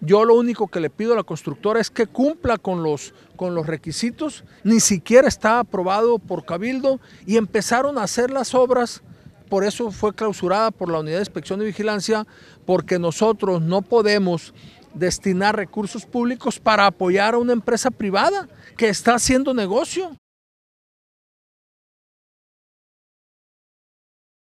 Yo lo único que le pido a la constructora es que cumpla con los, con los requisitos, ni siquiera está aprobado por Cabildo y empezaron a hacer las obras, por eso fue clausurada por la Unidad de Inspección y Vigilancia, porque nosotros no podemos destinar recursos públicos para apoyar a una empresa privada que está haciendo negocio.